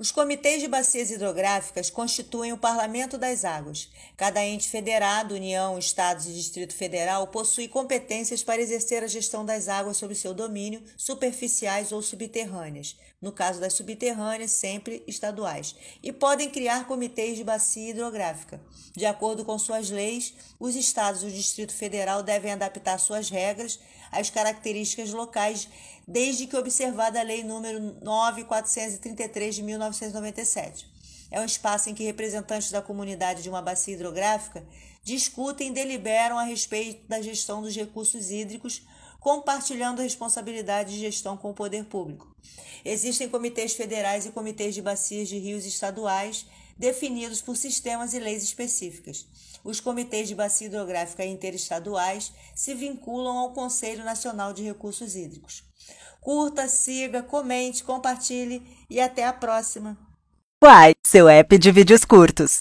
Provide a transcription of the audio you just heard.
Os comitês de bacias hidrográficas constituem o Parlamento das Águas. Cada ente federado, União, Estados e Distrito Federal possui competências para exercer a gestão das águas sob seu domínio, superficiais ou subterrâneas. No caso das subterrâneas, sempre estaduais. E podem criar comitês de bacia hidrográfica. De acordo com suas leis, os Estados e o Distrito Federal devem adaptar suas regras às características locais, desde que observada a Lei nº 9433 de 19 1997. É um espaço em que representantes da comunidade de uma bacia hidrográfica discutem e deliberam a respeito da gestão dos recursos hídricos, compartilhando a responsabilidade de gestão com o poder público. Existem comitês federais e comitês de bacias de rios estaduais definidos por sistemas e leis específicas. Os comitês de bacia hidrográfica interestaduais se vinculam ao Conselho Nacional de Recursos Hídricos. Curta, siga, comente, compartilhe e até a próxima. Quai, seu app de vídeos curtos.